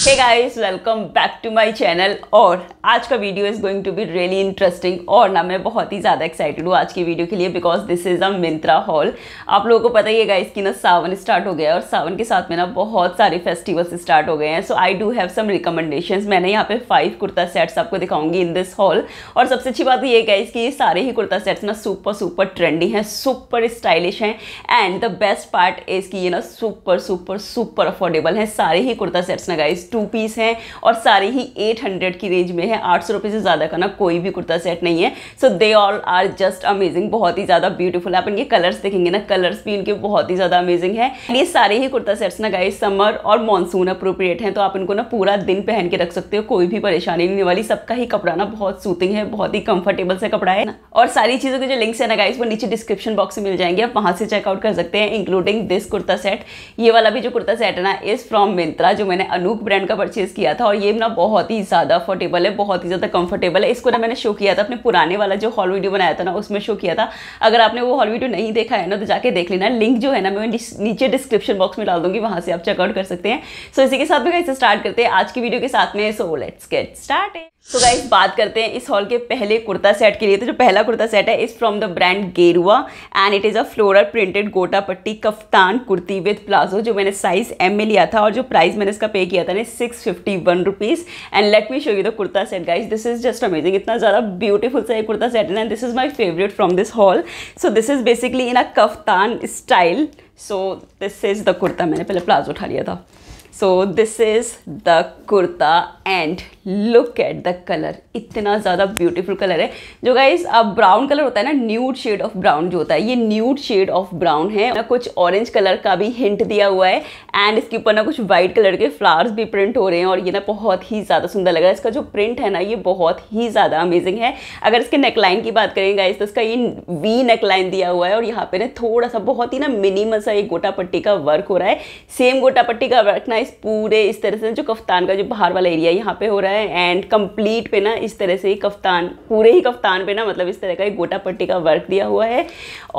hey guys welcome back to my channel और आज का video is going to be really interesting और ना मैं बहुत ही ज़्यादा एक्साइटेड हूँ आज की वीडियो के लिए because this is a Myntra haul आप लोगों को पता ही है गाइस कि ना सावन स्टार्ट हो गया है और सावन के साथ में ना बहुत सारे फेस्टिवल्स स्टार्ट हो गए हैं so I do have some recommendation मैंने यहाँ पे फाइव कुर्ता सेट्स आपको दिखाऊंगी इन दिस हॉल और सबसे अच्छी बात ये गाइस कि ये सारे ही कुर्ता सेट्स ना सुपर सुपर ट्रेंडी हैं सुपर स्टाइलिश हैं and the best part is कि ये ना सुपर सुपर सुपर अफोर्डेबल हैं सारे ही कुर्ता सेट्स ना गाइस टू टू पीस हैं और सारे ही 800 की रेंज में है आठ सौ से ज़्यादा का ना कोई भी कुर्ता सेट नहीं है so they all are just amazing बहुत ही ज़्यादा ब्यूटीफुल है अपन ये कलर्स देखेंगे ना कलर्स भी इनके बहुत ही ज़्यादा अमेजिंग है ये सारे ही कुर्ता सेट्स ना गाइस समर और मानसून अप्रोप्रिएट हैं तो आप इनको ना पूरा दिन पहन के रख सकते हो कोई भी परेशानी नहीं वाली सबका ही कपड़ा ना बहुत सूटिंग है बहुत ही कंफर्टेबल सा कपड़ा है ना और सारी चीज़ों के जो लिंक्स है ना गाइस वो नीचे डिस्क्रिप्शन बॉक्स में मिल जाएंगे आप वहाँ से चेकआउट कर सकते हैं इंक्लूडिंग दिस कुर्ता सेट ये वाला भी जो कुर्ता सेट है ना इज़ फ्रॉम मिंत्रा जो मैंने अनूप ब्रांड ब्रांड का परचेज़ किया था और ये ना बहुत ही ज़्यादा अफोर्डेबल है बहुत ही ज़्यादा कंफर्टेबल है इसको ना मैंने शो किया था अपने पुराने वाला जो हॉल वीडियो बनाया था ना उसमें शो किया था अगर आपने वो हॉल वीडियो नहीं देखा है ना तो जाके देख लेना लिंक जो है ना मैं नीचे डिस्क्रिप्शन बॉक्स में डाल दूंगी वहाँ से आप चेकआउट कर सकते हैं सो so, इसी के साथ भी कैसे स्टार्ट करते हैं आज की वीडियो के साथ में सो लेट्स गेट स्टार्ट तो so गाइस बात करते हैं इस हॉल के पहले कुर्ता सेट के लिए तो जो पहला कुर्ता सेट है is from the brand Gerua and it is a floral printed gota patti kaftan kurti with palazzo जो मैंने साइज़ एम में लिया था और जो प्राइस मैंने इसका पे किया था ना six fifty one rupees and let me show you the kurta set guys this is just amazing इतना ज़्यादा ब्यूटीफुल सा ये kurta set and this is my favourite from this haul so this is basically in a kaftan style so this is the kurta मैंने पहले palazzo उठा लिया था so this is the kurta and look at the colour इतना ज़्यादा beautiful colour है जो guys अब ब्राउन कलर होता है ना न्यूड शेड ऑफ ब्राउन जो होता है ये न्यूड शेड ऑफ ब्राउन है ना कुछ ऑरेंज कलर का भी हिंट दिया हुआ है एंड इसके ऊपर ना कुछ वाइट कलर के फ्लावर्स भी प्रिंट हो रहे हैं और ये ना बहुत ही ज़्यादा सुंदर लग रहा है इसका जो प्रिंट है ना ये बहुत ही ज़्यादा अमेजिंग है अगर इसके नेकलाइन की बात करें गाइज तो इसका ये वी नेकलाइन दिया हुआ है और यहाँ पे ना थोड़ा सा बहुत ही ना मिनिमल सा ये गोटा पट्टी का वर्क हो रहा है सेम गोटा पट्टी का वर्क ना इस पूरे इस तरह से जो कफ्तान का जो बाहर वाला एरिया यहाँ पे हो रहा है एंड कंप्लीट पे ना इस तरह से ही कफ्तान पूरे ही कफ्तान पे ना मतलब इस तरह का एक गोटा पट्टी का वर्क दिया हुआ है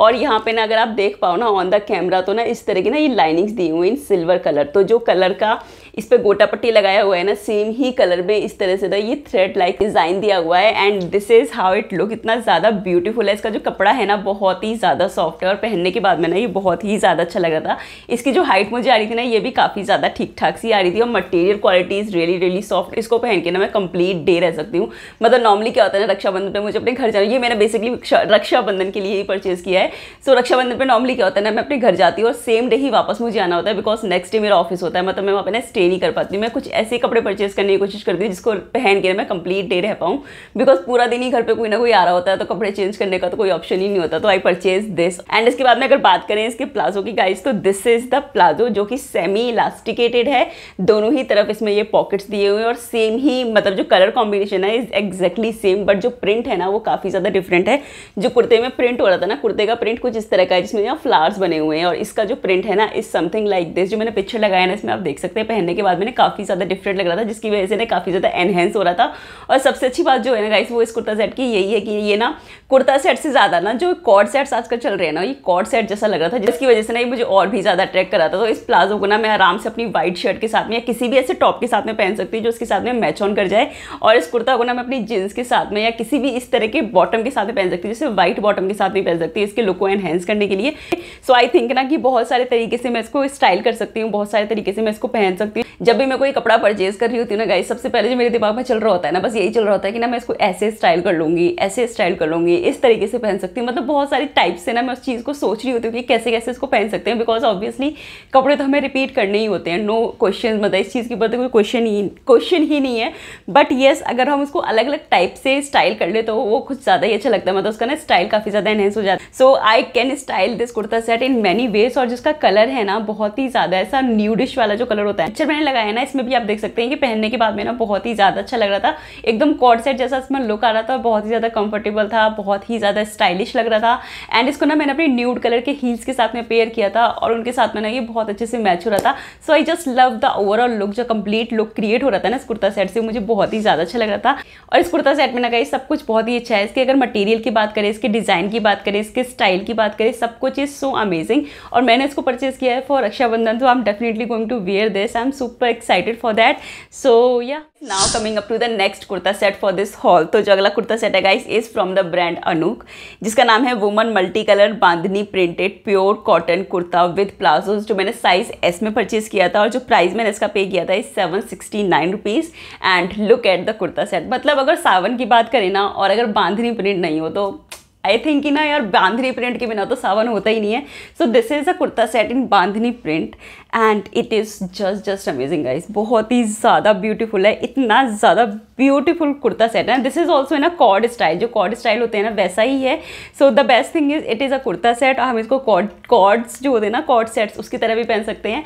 और यहाँ पे ना अगर आप देख पाओ ना ऑन द कैमरा तो ना इस तरह की ना ये लाइनिंग्स दी हुई इन सिल्वर कलर तो जो कलर का इस पर गोटा पट्टी लगाया हुआ है ना सेम ही कलर में इस तरह से ना ये थ्रेड लाइक डिज़ाइन दिया हुआ है and this is how it look इतना ज़्यादा ब्यूटीफुल है इसका जो कपड़ा है ना बहुत ही ज़्यादा सॉफ्ट है और पहनने के बाद में ना ये बहुत ही ज़्यादा अच्छा लगा था इसकी जो हाइट मुझे आ रही थी ना ये भी काफ़ी ज़्यादा ठीक ठाक सी आ रही थी और material quality is really really soft इसको पहन के ना मैं कंप्लीट डे रह सकती हूँ मतलब नॉर्मली क्या होता है ना रक्षाबंधन पर मुझे अपने घर जाना ये मैंने बेसिकली रक्षाबंधन के लिए ही परचेज़ किया है सो so, रक्षाबंधन पर नॉर्मली क्या होता है ना मैं अपने घर जाती हूँ और सेम डे ही वापस मुझे आना होता है बिकॉज नेक्स्ट डे मेरा ऑफिस होता है मतलब मैं वहाँ पर ना स्टे स्टे नहीं कर पाती मैं कुछ ऐसे कपड़े परचेज करने की कोशिश करती हूँ जिसको पहन के मैं कंप्लीट डे रह पाऊँ बिकॉज पूरा दिन ही घर पे कोई ना कोई आ रहा होता है तो कपड़े चेंज करने का तो कोई ऑप्शन ही नहीं होता तो आई परचेज दिस एंड इसके बाद में अगर बात करें इसके प्लाजो की गाइज तो दिस इज द प्लाजो जो कि सेमी इलास्टिकेटेड है दोनों ही तरफ इसमें ये पॉकेट्स दिए हुए हैं और सेम ही मतलब जो कलर कॉम्बिनेशन है इज एग्जैक्टली सेम बट जो प्रिंट है ना वो काफ़ी ज़्यादा डिफरेंट है जो कुर्ते में प्रिंट हो रहा था ना कुर्ते का प्रिंट कुछ इस तरह का है जिसमें यहाँ फ्लावर्स बने हुए हैं और इसका जो प्रिंट है ना इज समथिंग लाइक दिस जो मैंने पिक्चर लगाया ना इसमें आप देख सकते हैं पहनने पहनने के बाद मैंने काफ़ी ज़्यादा डिफरेंट लग रहा था जिसकी वजह से ना काफ़ी ज़्यादा एनहेंस हो रहा था और सबसे अच्छी बात जो है ना गाइस वो इस कुर्ता सेट की यही है कि ये ना कुर्ता सेट से ज़्यादा ना जो कॉड सेट्स आजकल चल रहे हैं ना ये कॉड सेट जैसा लग रहा था जिसकी वजह से ना ये मुझे और भी ज़्यादा अट्रैक्ट कर रहा था तो इस प्लाजो को ना मैं आराम से अपनी वाइट शर्ट के साथ में या किसी भी ऐसे टॉप के साथ में पहन सकती हूँ जो उसके साथ में मैच ऑन कर जाए और इस कुर्ता को ना मैं अपनी जीन्स के साथ में या किसी भी इस तरह के बॉटम के साथ में पहन सकती हूँ जैसे वाइट बॉटम के साथ में पहन सकती हूँ इसके लुक को एनहेंस करने के लिए सो आई थिंक ना कि बहुत सारे तरीके से मैं इसको स्टाइल कर सकती हूँ बहुत सारे तरीके से मैं इसको पहन सकती हूँ जब भी मैं कोई कपड़ा परचेज कर रही होती हूँ ना गाइस सबसे पहले जो मेरे दिमाग में चल रहा होता है ना बस यही चल रहा होता है कि ना मैं इसको ऐसे स्टाइल कर लूँगी ऐसे स्टाइल कर लूँगी इस तरीके से पहन सकती हूँ मतलब बहुत सारी टाइप से ना मैं उस चीज़ को सोच रही होती हूँ कि कैसे कैसे इसको पहन सकते हैं बिकॉज ऑब्वियसली कपड़े तो हमें रिपीट करने ही होते हैं नो क्वेश्चन मतलब इस चीज़ के ऊपर तो कोई क्वेश्चन ही क्वेश्चन ही नहीं है बट येस अगर हम उसको अलग अलग टाइप से स्टाइल कर ले तो वो कुछ ज़्यादा ही अच्छा लगता है मतलब उसका ना स्टाइल काफ़ी ज़्यादा एनहेंस हो जाता है so I can style this kurta set in many ways और जिसका कलर है ना बहुत ही ज़्यादा ऐसा न्यूडिश वाला जो कलर होता है अच्छा मैंने लगाया है ना इसमें भी आप देख सकते हैं कि पहनने के बाद में ना बहुत ही ज़्यादा अच्छा लग रहा था एकदम कॉर्ड सेट जैसा इसमें लुक आ रहा था और बहुत ही ज़्यादा कंफर्टेबल था बहुत ही ज़्यादा स्टाइलिश लग रहा था एंड इसको ना मैंने अपने न्यूड कलर के हील्स के साथ में पेयर किया था और उनके साथ में ना ये बहुत अच्छे से मैच हो रहा था so I just love the overall look जो कम्प्लीट लुक क्रिएट हो रहा था ना इस कुर्ता सेट से मुझे बहुत ही ज़्यादा अच्छा लग रहा था और इस कुर्ता सेट में ना कहीं सब कुछ बहुत ही अच्छा है इसके अगर मटेरियल की बात करें इसके डिज़ाइन की बात करें इसके स्टाइल की बात करें सब कुछ इज़ सो अमेजिंग और मैंने इसको परचेज़ किया है फॉर रक्षाबंधन तो I am definitely going to wear this I am super super excited for that so ya now coming up to the next kurta set for this haul तो जो अगला kurta set है guys is from the brand Anouk जिसका नाम है woman multi colour bandhani printed pure cotton kurta with palazzo जो मैंने size S में परचेज किया था और जो प्राइस मैंने इसका पे किया था is seven sixty nine rupees and look at the kurta set मतलब अगर सावन की बात करें ना और अगर बांधनी प्रिंट नहीं हो तो आई थिंक ना यार बांधनी प्रिंट के बिना तो सावन होता ही नहीं है so this is a kurta set in bandhani print and it is just just amazing guys बहुत ही ज़्यादा ब्यूटीफुल है इतना ज़्यादा ब्यूटीफुल कुर्ता सेट है this is also in a coord style जो कॉर्ड स्टाइल होते हैं ना वैसा ही है so the best thing is it is a kurta set और हम इसको कॉर्ड्स जो होते हैं ना कॉर्ड सेट्स उसकी तरह भी पहन सकते हैं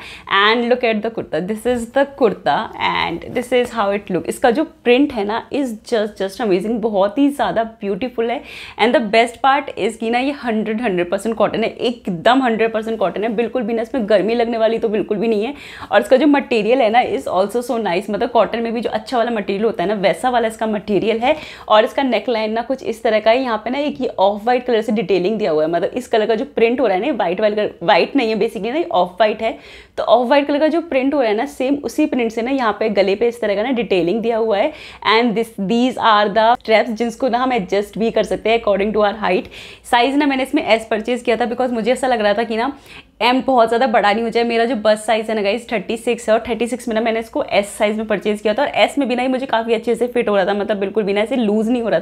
and look at the kurta this is the kurta and this is how it look इसका जो प्रिंट है ना इज़ जस्ट जस्ट अमेजिंग बहुत ही ज़्यादा ब्यूटीफुल है and the best part is कि ना ये हंड्रेड हंड्रेड परसेंट कॉटन है एकदम हंड्रेड परसेंट कॉटन है बिल्कुल भी ना इसमें गर्मी लगने वाली तो बिल्कुल भी नहीं है और इसका जो मटेरियल है ना इज़ ऑल्सो सो नाइस मतलब कॉटन में भी जो अच्छा वाला मटेरियल होता है ना वैसा वाला इसका मटेरियल है और इसका नेक लाइन ना कुछ इस तरह का है यहाँ पे ना एक ये ऑफ वाइट कलर से डिटेलिंग दिया हुआ है मतलब इस कलर का जो प्रिंट हो रहा है ना वाइट वाइट कलर वाइट नहीं है बेसिकली ना ऑफ वाइट है तो ऑफ वाइट कलर का जो प्रिंट हो रहा है ना सेम उसी प्रिंट से ना यहाँ पे गले पे इस तरह का ना डिटेलिंग दिया हुआ है and this these are the straps जिसको ना हम एडजस्ट भी कर सकते हैं according to our height size ना मैंने इसमें एस परचेज किया था बिकॉज मुझे ऐसा लग रहा था कि ना एम बहुत ज़्यादा बड़ा नहीं हो जाए मेरा जो बस साइज़ है ना गाइज थर्टी सिक्स है और थर्टी सिक्स में ना मैंने इसको एस साइज़ में परचेज़ किया था और एस में बिना ही मुझे काफ़ी अच्छे से फिट हो रहा था मतलब बिल्कुल बिना ऐसे लूज़ नहीं हो रहा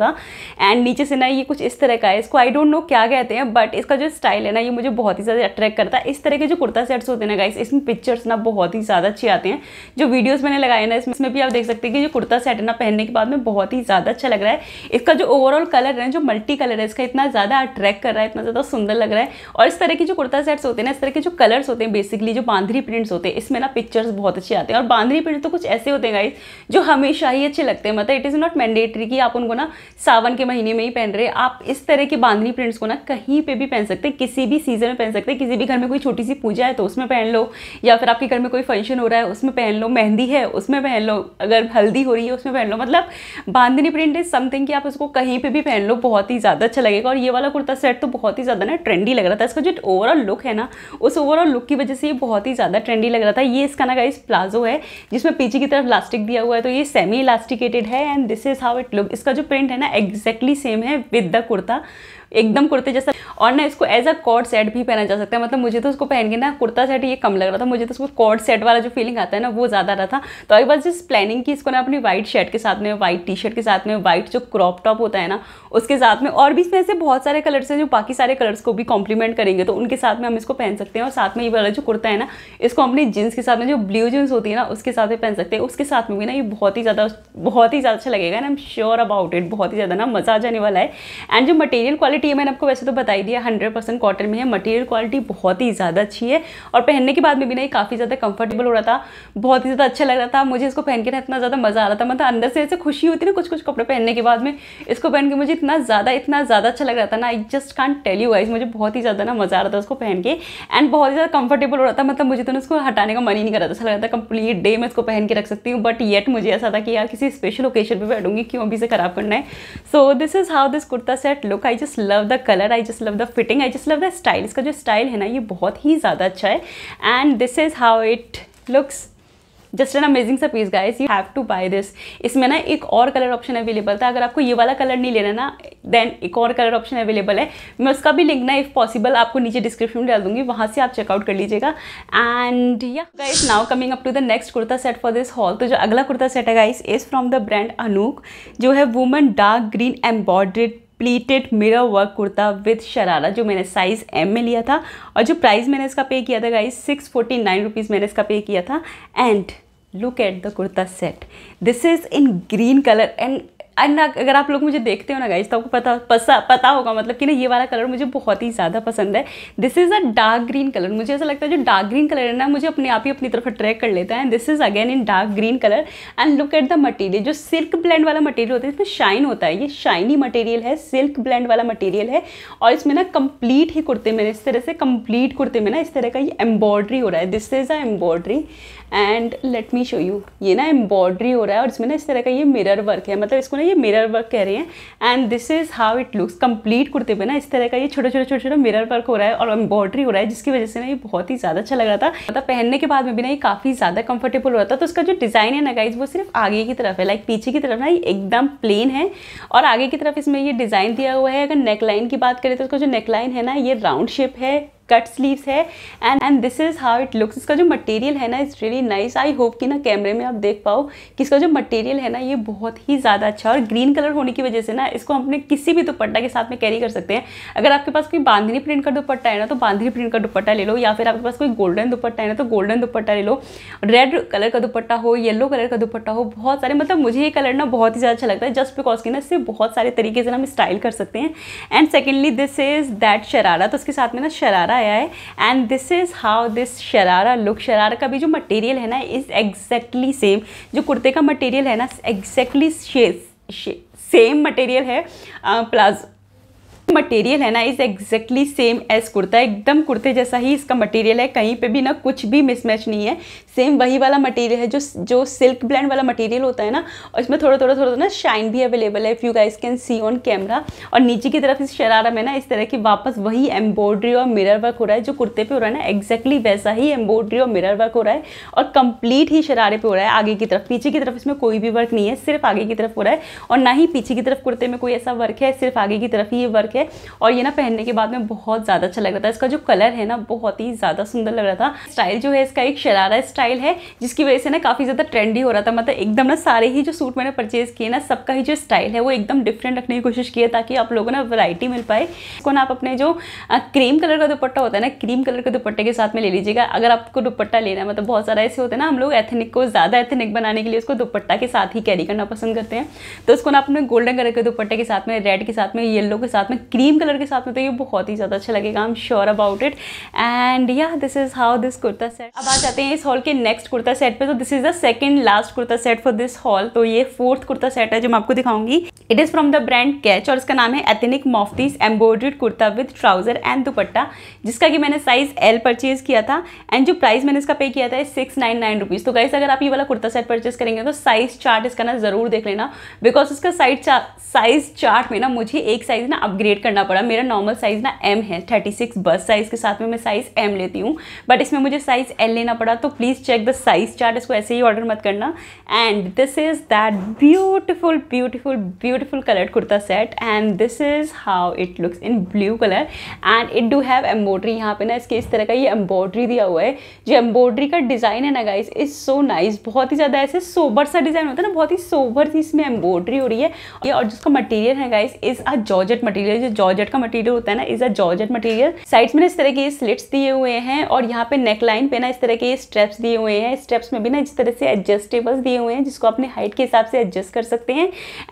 था एंड नीचे से ना ये कुछ इस तरह का है इसको आई डोंट नो क्या कहते हैं बट इसका जो स्टाइल है ना ये मुझे बहुत ही ज़्यादा अट्रैक्ट करता है इस तरह के जो कुर्ता सेट्स होते हैं ना गाइज इसमें पिक्चर्स ना बहुत ही ज़्यादा अच्छे आते हैं जो वीडियोज़ मैंने लगाए ना इसमें भी आप देख सकते हैं कि जो कुर्ता सेट है ना पहनने के बाद में बहुत ही ज़्यादा अच्छा लग रहा है इसका जो ओवरऑल कलर है जो मल्टी कलर है इसका इतना ज़्यादा अट्रैक्ट कर रहा है इतना ज़्यादा सुंदर लग रहा है और इस तरह के जो कुर्ता सेट्स होते हैं ना तरह के जो कलर्स होते हैं बेसिकली जो बांधरी प्रिंट्स होते हैं इसमें ना पिक्चर्स बहुत अच्छे आते हैं और बांधरी प्रिंट तो कुछ ऐसे होते हैं गाइज जो हमेशा ही अच्छे लगते हैं मतलब इट इज़ नॉट मैंडेटरी कि आप उनको ना सावन के महीने में ही पहन रहे आप इस तरह के बांधनी प्रिंट्स को ना कहीं पर भी पहन सकते हैं किसी भी सीज़न में पहन सकते हैं किसी भी घर में कोई छोटी सी पूजा है तो उसमें पहन लो या फिर आपके घर में कोई फंक्शन हो रहा है उसमें पहन लो मेहंदी है उसमें पहन लो अगर हल्दी हो रही है उसमें पहन लो मतलब बांधनी प्रिंट इज़ समथिंग कि आप उसको कहीं पर भी पहन लो बहुत ही ज़्यादा अच्छा लगेगा और ये वाला कुर्ता सेट तो बहुत ही ज़्यादा ना ट्रेंडी लग रहा था इसका जो ओवरऑल लुक है ना उस ओवरऑल लुक की वजह से ये बहुत ही ज़्यादा ट्रेंडी लग रहा था ये इसका ना गाइस प्लाजो है जिसमें पीछे की तरफ प्लास्टिक दिया हुआ है तो ये सेमी इलास्टिकेटेड है and this is how it look इसका जो प्रिंट है ना एग्जैक्टली सेम है विद द कुर्ता एकदम कुर्ते जैसा और ना इसको एज अ कॉर्ड सेट भी पहना जा सकता है मतलब मुझे तो उसको पहन के ना कुर्ता सेट ये कम लग रहा था मुझे तो उसको कॉर्ड सेट वाला जो फीलिंग आता है ना वो ज़्यादा रहा था तो एक बार जिस प्लानिंग की इसको ना अपनी वाइट शर्ट के साथ में वाइट टी शर्ट के साथ में वाइट जो क्रॉप टॉप होता है ना उसके साथ में और भी इसमें ऐसे बहुत सारे कलर्स हैं जो बाकी सारे कलर्स को भी कॉम्प्लीमेंट करेंगे तो उनके साथ में हम इसको पहन सकते हैं और साथ में ये वाला जो कुर्ता है ना इसको अपनी जीन्स के साथ में जो ब्लू जीन्स होती है ना उसके साथ में पहन सकते हैं उसके साथ में भी ना ये बहुत ही ज़्यादा बहुत ही ज़्यादा अच्छा लगेगा ना I am sure about it बहुत ही ज़्यादा ना मज़ा आ जाने वाला है एंड जो मटेरियल क्वालिटी क्वालिटी है मैंने आपको वैसे तो बताई दिया हंड्रेड परसेंट कॉटन में है मटेरियल क्वालिटी बहुत ही ज़्यादा अच्छी है और पहनने के बाद में भी ना ये काफ़ी ज़्यादा कंफर्टेबल हो रहा था बहुत ही ज़्यादा अच्छा लग रहा था मुझे इसको पहन के ना इतना ज़्यादा मज़ा आ रहा था मतलब अंदर से ऐसे खुशी होती ना कुछ कुछ कपड़े पहनने के बाद में इसको पहन के मुझे इतना ज़्यादा इतना ज़्यादा अच्छा लग रहा था ना I just can't tell you guys मुझे बहुत ही ज़्यादा ना मज़ा आ रहा था उसको पहन के एंड बहुत ही ज़्यादा कंफर्टेबल हो रहा था मतलब मुझे तो ना उसको हटाने का मन ही नहीं कर रहा था ऐसा लग रहा था कंप्लीट डे मैं इसको पहन के रख सकती हूँ बट येट मुझे ऐसा था कि यार किसी स्पेशल ओकेजन पर बैठूंगी क्यों अभी से ख़राब करना है so this is how this kurta set look I just love the colour I just love the fitting I just love the style इसका जो स्टाइल है ना ये बहुत ही ज़्यादा अच्छा है and this is how it looks just an amazing सा piece guys you have to buy this इसमें ना एक और कलर ऑप्शन अवेलेबल था अगर आपको ये वाला कलर नहीं लेना ना देन एक और कलर ऑप्शन अवेलेबल है मैं उसका भी लिंक ना इफ पॉसिबल आपको नीचे डिस्क्रिप्शन में डाल दूंगी वहाँ से आप चेकआउट कर लीजिएगा and ya guys now coming up to the next kurta set for this haul तो जो अगला कुर्ता सेट है guys is from the brand Anouk जो है woman dark green embroidered pleated mirror work kurta with sharara जो मैंने साइज़ एम में लिया था और जो प्राइस मैंने इसका पे किया था guys six forty nine rupees मैंने इसका पे किया था and look at the kurta set this is in green colour and and अगर आप लोग मुझे देखते हो ना गाइज तो आपको पता पसा, पता होगा मतलब कि ना ये वाला कलर मुझे बहुत ही ज़्यादा पसंद है this is a dark green colour मुझे ऐसा लगता है जो डार्क ग्रीन कलर है ना मुझे अपने आप ही अपनी तरफ अट्रैक्ट कर लेता है this is again in dark green colour and look at the material जो सिल्क ब्लैंड वाला मटीरियल होता है इसमें शाइन होता है ये शाइनी मटेरियल है सिल्क ब्लैंड वाला मटेरियल है और इसमें ना कंप्लीट ही कुर्ते में इस तरह से कंप्लीट कुर्ते में ना इस तरह का ये एम्ब्रॉयड्री हो रहा है this is a embroidery and let me show you ये ना एम्ब्रॉयडरी हो रहा है और इसमें ना इस तरह का ये मिरर वर्क है मतलब इसको ना ये मिरर वर्क कह रहे हैं and this is how it looks complete कुर्ते पे ना इस तरह का ये छोटा छोटा छोटा छोटा मिरर वर्क हो रहा है और एम्ब्रॉयडरी हो रहा है जिसकी वजह से ना ये बहुत ही ज़्यादा अच्छा लग रहा था मतलब पहनने के बाद में भी ना ये काफ़ी ज़्यादा कंफर्टेबल हो रहा था तो उसका जो डिज़ाइन है ना गाइज वो सिर्फ आगे की तरफ है लाइक पीछे की तरफ ना ये एकदम प्लेन है और आगे की तरफ इसमें ये डिज़ाइन दिया हुआ है अगर नेकलाइन की बात करें तो उसका जो नेकलाइन है ना ये राउंड शेप है कट स्लीव्स है and and this is how it looks इसका जो मटेरियल है ना it's really nice I hope कि ना कैमरे में आप देख पाओ कि इसका जो मटेरियल है ना ये बहुत ही ज़्यादा अच्छा और ग्रीन कलर होने की वजह से ना इसको अपने किसी भी दुपट्टा के साथ में कैरी कर सकते हैं अगर आपके पास कोई बांधनी प्रिंट का दुपट्टा है ना तो बांधनी प्रिंट का दुपट्टा ले लो या फिर आपके पास कोई गोल्डन दुपट्टा है ना तो गोल्डन दुपट्टा ले लो रेड कलर का दुपट्टा हो येलो कलर का दुपट्टा हो बहुत सारे मतलब मुझे ये कलर ना बहुत ही ज़्यादा अच्छा लगता है जस्ट बिकॉज की ना इससे बहुत सारे तरीके से हम स्टाइल कर सकते हैं and secondly this is that sharara तो उसके साथ में ना शरारा आया है and this is how this sharara look sharara का भी जो मटेरियल है ना इज़ एग्जैक्टली सेम जो कुर्ते का मटेरियल है ना एग्जैक्टली सेम मटेरियल है प्लाजो मटेरियल है ना is exactly same as kurta एकदम कुर्ते जैसा ही इसका मटेरियल है कहीं पे भी ना कुछ भी मिसमैच नहीं है सेम वही वाला मटेरियल है जो जो सिल्क ब्लैंड वाला मटेरियल होता है ना और इसमें थोड़ा थोड़ा थोड़ा ना शाइन भी अवेलेबल है if you guys can see on camera और नीचे की तरफ इस शरारा में ना इस तरह की वापस वही एम्ब्रॉयडरी और मिरर वर्क हो रहा है जो कुर्ते पे हो रहा है ना एक्जैक्टली वैसा ही एम्ब्रॉयडरी और मिरर वर्क हो रहा है और कंप्लीट ही शरारे पे हो रहा है आगे की तरफ पीछे की तरफ इसमें कोई भी वर्क नहीं है सिर्फ आगे की तरफ हो रहा है और ना ही पीछे की तरफ कुर्ते में कोई ऐसा वर्क है सिर्फ आगे की तरफ ही ये वर्क है और ये ना पहनने के बाद में बहुत ज़्यादा अच्छा लग रहा था इसका जो कलर है ना बहुत ही ज़्यादा सुंदर लग रहा था स्टाइल जो है इसका एक शरारा स्टाइल स्टाइल है जिसकी वजह से ना काफ़ी ज़्यादा ट्रेंडी हो रहा था मतलब एकदम ना सारे ही जो सूट मैंने परचेज़ किए ना सबका ही जो स्टाइल है वो एकदम डिफरेंट रखने की कोशिश की है ताकि आप लोगों ने वैरायटी मिल पाए इसको ना आप अपने जो क्रीम कलर का दुपट्टा होता है ना क्रीम कलर के दुपट्टे के साथ में ले लीजिएगा अगर आपको दुपट्टा लेना मतलब बहुत सारा ऐसे होते हैं ना हम लोग एथनिक को ज़्यादा एथनिक बनाने के लिए उसको दुपट्टा के साथ ही कैरी करना पसंद करते हैं तो उसको ना अपने गोल्डन कलर के दुपट्टे के साथ में रेड के साथ में येलो के साथ में क्रीम कलर के साथ में तो ये बहुत ही ज़्यादा अच्छा लगेगा I am sure about it and या this is how this kurta set अब आ जाते हैं इस हॉल के नेक्स्ट कुर्ता सेट पे तो this is the second last kurta set for this haul तो ये फोर्थ कुर्ता सेट है जो मैं आपको दिखाऊंगी it is from the brand Catch और इसका नाम है ethnic motifs embroidered kurta with trouser and dupatta जिसका कि मैंने साइज एल परचेज किया था एंड जो प्राइस मैंने इसका पे किया था सिक्स नाइन नाइन रुपीज़ तो गाइस अगर आप ये वाला कुर्ता सेट परचेज करेंगे तो साइज चार्ट इसका ना ज़रूर देख लेना बिकॉज इसका साइज साइज चार्ट में ना मुझे एक साइज़ ना अपग्रेड करना पड़ा मेरा नॉर्मल साइज़ ना एम है थर्टी सिक्स बस साइज़ के साथ में मैं साइज़ एम लेती हूँ बट इसमें मुझे साइज़ एल लेना पड़ा तो please check the size chart इसको ऐसे ही ऑर्डर मत करना and this is that beautiful beautiful beautiful coloured kurta set and this is how it looks in blue colour and it do have embroidery यहाँ पे ना इसके इस तरह का ये एम्ब्रॉयड्री दिया हुआ है जो एम्ब्रॉयड्री का डिज़ाइन है ना गाइस इज़ सो नाइस बहुत ही ज़्यादा ऐसे सोबर सा डिज़ाइन होता है ना बहुत ही सोबर सी इसमें एम्ब्रॉयड्री हो रही है और जिसका मटीरियल है guys is a georgette material जो जॉर्जेट का मटीरियल होता है ना is a georgette material sides में इस तरह के स्लिट्स दिए हुए हैं और यहाँ पे नेकलाइन पे ना इस तरह के स्ट्रेप्स दिए दिए हुए हैं स्टेप्स में भी ना जिस तरह से एडजस्टेबल्स दिए हुए हैं जिसको अपने हाइट के हिसाब से एडजस्ट कर सकते हैं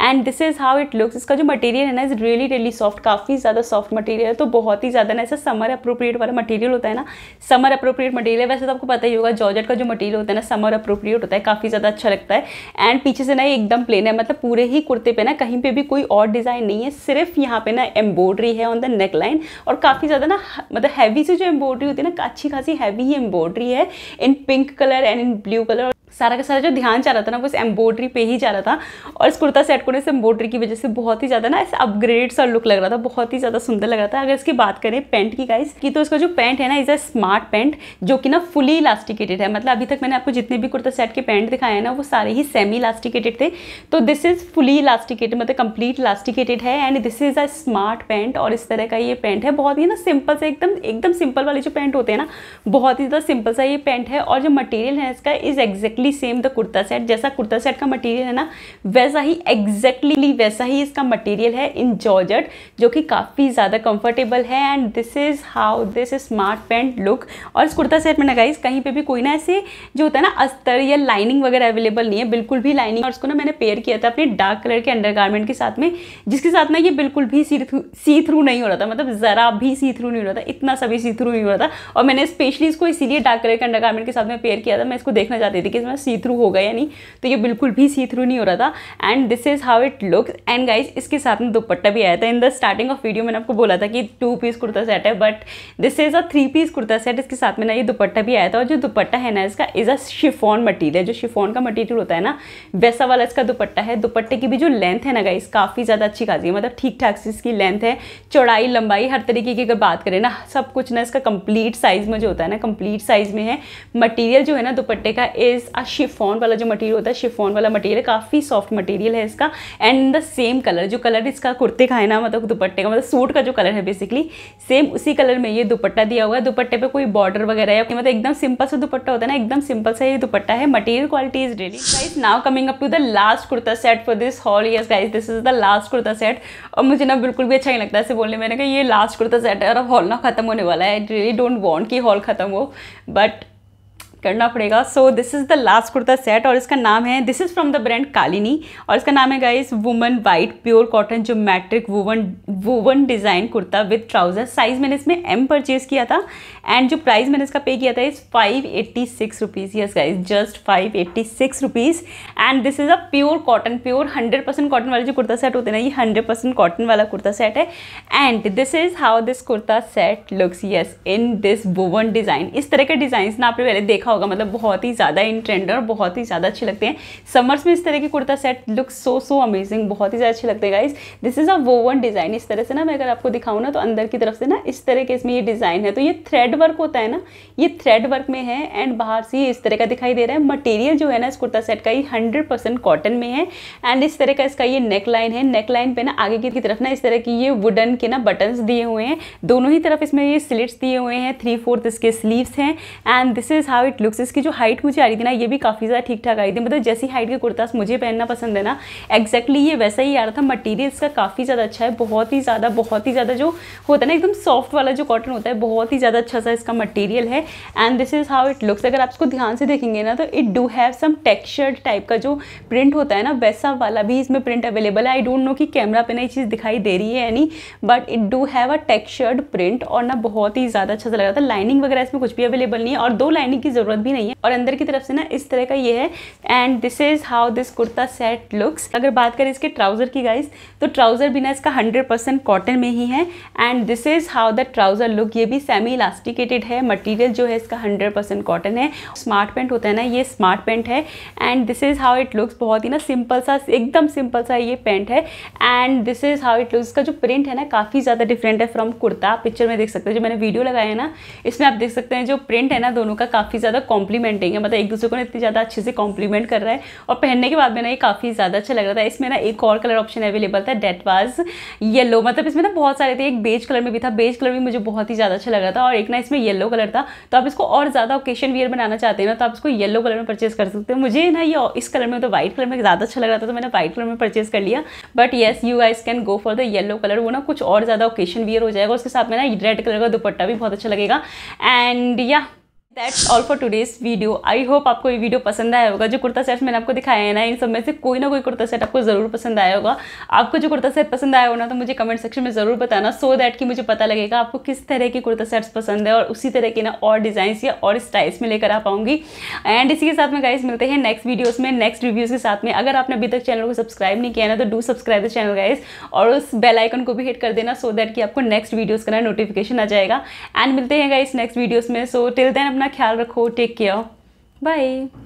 and this is how it looks इसका जो मटेरियल है ना इज़ रियली रियली सॉफ्ट काफ़ी ज़्यादा सॉफ्ट मटेरियल है तो बहुत ही ज़्यादा ना ऐसा समर अप्रोप्रिएट वाला मटेरियल होता है ना समर अप्रोप्रिएट मटेरियल वैसे तो आपको पता ही होगा जॉर्जेट का जो मटेरियल होता है ना समर अप्रोप्रिएट होता है काफ़ी ज़्यादा अच्छा लगता है एंड पीछे से ना एकदम प्लेन है मतलब पूरे ही कुर्ते पर ना कहीं पर भी कोई और डिज़ाइन नहीं है सिर्फ यहाँ पर ना एम्ब्रॉयडरी है ऑन द नेक लाइन और काफ़ी ज़्यादा ना मतलब हैवी से जो एम्ब्रॉयडरी होती है ना अच्छी खासी हैवी ही एम्ब्रॉयडरी है in pink color and in blue color सारा का सारा जो ध्यान जा रहा था ना वो इस एम्ब्रॉयडरी पे ही जा रहा था और इस कुर्ता सेट को इस एम्ब्रॉयडरी की वजह से बहुत ही ज़्यादा ना इस अपग्रेड सा लुक लग रहा था बहुत ही ज़्यादा सुंदर लग रहा था अगर इसकी बात करें पेंट की गाइस की तो इसका जो पैंट है ना इज़ अ स्मार्ट पैंट जो कि ना फुली इलास्टिकेटेड है मतलब अभी तक मैंने आपको जितने भी कुर्ता सेट के पैंट दिखाए हैं ना वो सारे ही सेमी इलास्टिकेटेड थे तो दिस इज़ फुली इलास्टिकेटेड मतलब कंप्लीट इलास्टिकेटेड है and this is a smart pant और इस तरह का ये पेंट है बहुत ही ना सिंपल से एकदम एकदम सिंपल वाले जो पेंट होते हैं ना बहुत ही ज़्यादा सिंपल सा ये पेंट है और जो मटेरियल है इसका is exactly exactly same the kurta set जैसा कुर्ता सेट का मटेरियल है ना वैसा ही एग्जैक्टली exactly वैसा ही इसका मटेरियल है इन जॉर्जट जो कि काफ़ी ज़्यादा कंफर्टेबल है and this is how this smart pant look और इस कुर्ता सेट में ना गाइज कहीं पे भी कोई ना ऐसे जो होता है ना अस्तर या लाइनिंग वगैरह अवेलेबल नहीं है बिल्कुल भी लाइनिंग और उसको ना मैंने पेयर किया था अपने डार्क कलर के अंडर के साथ में जिसके साथ ना ये बिल्कुल भी सी थ्रू सी थ्रू नहीं हो रहा था मतलब ज़रा भी सी थ्रू नहीं हो रहा था इतना सभी सी थ्रू नहीं हो रहा था और मैंने स्पेशली इसको इसीलिए डार्क कलर के अंडर के साथ में पेयर किया था मैं इसको देखना चाहती थी कि इसमें ना सी थ्रू होगा या नहीं तो ये बिल्कुल भी सी थ्रू नहीं हो रहा था and this is how it looks and guys इसके साथ में दुपट्टा भी आया था in the starting of video मैंने आपको बोला था कि टू पीस कुर्ता सेट है but this is a three piece kurta set इसके साथ में ना ये दुपट्टा भी आया था और जो दुपट्टा है ना इसका इज़ अ शिफोन मटीरियल जो शिफोन का मटीरियल होता है ना वैसा वाला इसका दुपट्टा है दुपट्टे की भी जो लेंथ है ना गाइज काफ़ी ज़्यादा अच्छी खासी है मतलब ठीक ठाक इसकी लेंथ है चौड़ाई लंबाई हर तरीके की अगर बात करें ना सब कुछ ना इसका कंप्लीट साइज़ में जो होता है ना कंप्लीट साइज़ में है मटीरियल जो है ना दुपट्टे का इज़ अ शिफॉन वाला जो मटेरियल होता है शिफॉन वाला मटेरियल काफ़ी सॉफ्ट मटेरियल है इसका एंड द सेम कलर जो कलर इसका कुर्ते का है ना मतलब दुपट्टे का मतलब सूट का जो कलर है बेसिकली सेम उसी कलर में ये दुपट्टा दिया हुआ है दुपट्टे पर कोई बॉर्डर वगैरह या मतलब एकदम सिंपल सा दुपट्टा होता है ना एकदम सिंपल सा ये दुपट्टा है material quality is ready guys now coming up to the last kurta set for this haul yes guys this is the last kurta set और मुझे ना बिल्कुल भी अच्छा नहीं लगता ऐसे बोलने मैंने कहा ये लास्ट कुर्ता सेट है और अब हॉल ना खत्म होने वाला है आई रियली डोंट वॉन्ट कि हॉल खत्म हो बट करना पड़ेगा so this is the last kurta set और इसका नाम है this is from the brand Kalini और इसका नाम है guys women white pure cotton जो मैट्रिक woven woven design kurta with trouser size मैंने इसमें एम परचेज़ किया था एंड जो प्राइस मैंने इसका पे किया था is five eighty six rupees yes guys just five eighty six rupees and this is a pure cotton pure hundred percent cotton वाले जो कुर्ता सेट होते हैं ना ये हंड्रेड परसेंट कॉटन वाला कुर्ता सेट है and this is how this kurta set looks yes in this woven design इस तरह के डिज़ाइन ना आपने पहले देखा देखा होगा मतलब बहुत ही ज़्यादा इन ट्रेंड और बहुत ही ज़्यादा अच्छे लगते हैं समर्स में इस तरह की kurta set look so so amazing बहुत ही ज़्यादा अच्छे लगते हैं guys this is a woven design इस तरह से ना मैं अगर आपको दिखाऊँ ना तो अंदर की तरफ से ना इस तरह के इसमें ये डिज़ाइन है तो ये थ्रेड वर्क होता है ना ये थ्रेड वर्क में है एंड बाहर से इस तरह का दिखाई दे रहा है मटेरियल जो है ना इस कुर्ता सेट का ये हंड्रेड कॉटन में है एंड इस तरह का इसका ये नेक लाइन है नेक लाइन पर ना आगे की तरफ ना इस तरह की ये वुडन के ना बटन्स दिए हुए हैं दोनों ही तरफ इसमें ये स्लिट्स दिए हुए हैं थ्री फोर्थ इसके स्लीव्स हैं and this is how it looks इसकी जो हाइट मुझे आ रही थी ना ये भी काफ़ी ज़्यादा ठीक ठाक आई थी मतलब जैसी हाइट के कुर्तास मुझे पहनना पसंद है ना एक्जैक्टली ये वैसा ही आ रहा था मटीरियल इसका काफ़ी ज़्यादा अच्छा है बहुत ही ज़्यादा बहुत ही ज़्यादा जो होता है ना एकदम सॉफ्ट वाला जो कॉटन होता है बहुत ही ज़्यादा अच्छा सा इसका मटीरियल है and this is how it looks अगर आप इसको ध्यान से देखेंगे ना तो it do have some textured type का जो प्रिंट होता है ना वैसा वाला भी इसमें प्रिंट अवेलेबल है आई डोंट नो कि कैमरा पे ना ये चीज़ दिखाई दे रही है यानी but it do have a textured print और ना बहुत ही ज़्यादा अच्छा सा लग रहा था लाइनिंग वगैरह इसमें कुछ भी अवेलेबल नहीं है और दो लाइनिंग की ज़रूरत ज़रूरत भी नहीं है और अंदर की तरफ से ना इस तरह का ये है and this is how this kurta set looks अगर बात करें इसके ट्राउज़र की गाइस तो ट्राउज़र भी ना इसका हंड्रेड परसेंट कॉटन में ही है and this is how the trouser look ये भी सेमी इलास्टिकेटेड है मटीरियल जो है इसका हंड्रेड परसेंट कॉटन है स्मार्ट पेंट होता है ना ये स्मार्ट पेंट है and this is how it looks बहुत ही ना सिंपल सा एकदम सिंपल सा ये पेंट है and this is how it looks का जो प्रिंट है ना काफ़ी ज़्यादा डिफरेंट है फ्रॉम कुर्ता पिक्चर में देख सकते हैं जो मैंने वीडियो लगाया है ना इसमें आप देख सकते हैं जो प्रिंट है ना दोनों का काफ़ी ज़्यादा कॉम्प्लीमेंटिंग है मतलब एक दूसरे को ना इतनी ज़्यादा अच्छे से कॉम्प्लीमेंट कर रहा है और पहनने के बाद में ना ये काफ़ी ज़्यादा अच्छा लग रहा था इसमें ना एक और कलर ऑप्शन अवेलेबल था डेट वाज येलो मतलब इसमें ना बहुत सारे थे एक बेज कलर में भी था बेज कलर भी मुझे बहुत ही ज़्यादा अच्छा लग रहा था और एक ना इसमें येलो कलर था तो आप इसको और ज़्यादा ओकेशन वियर बनाना चाहते हैं ना तो आप इसको येलो कलर में परचेज कर सकते हो मुझे ना ये इस कलर में तो व्हाइट कलर में ज़्यादा अच्छा लग रहा था तो मैंने व्हाइट कलर में परचेज कर लिया but yes you guys can go for the yellow colour वो ना कुछ और ज़्यादा ओकेशन वियर हो जाएगा उसके साथ में ना रेड कलर का दुपट्टा भी बहुत अच्छा लगेगा एंड या that's all for today's video I hope आपको ये वीडियो पसंद आया होगा जो कुर्ता सेट्स मैंने आपको दिखाया है ना इन सब में से कोई ना कोई कुर्ता सेट आपको ज़रूर पसंद आया होगा आपको जो कुर्ता सेट पसंद आया हो ना तो मुझे कमेंट सेक्शन में ज़रूर बताना सो so दैट कि मुझे पता लगेगा आपको किस तरह के कुर्ता सेट्स पसंद है और उसी तरह के ना और डिजाइन या और स्टाइल्स में लेकर आ पाऊंगी एंड इसी के साथ में गाइज मिलते हैं नेक्स्ट वीडियोज़ में नेक्स्ट रिव्यूज़ के साथ में अगर आपने अभी तक चैनल को सब्सक्राइब नहीं किया ना तो do subscribe the channel guys और उस बेल आइकन को भी हिट कर देना सो दैट कि आपको नेक्स्ट वीडियोज़ का ना नोटिफिकेशन आ जाएगा एंड मिलते हैं गाइज नेक्स्ट वीडियोज़ में सो टिल देन अपना अपना ख्याल रखो टेक केयर बाय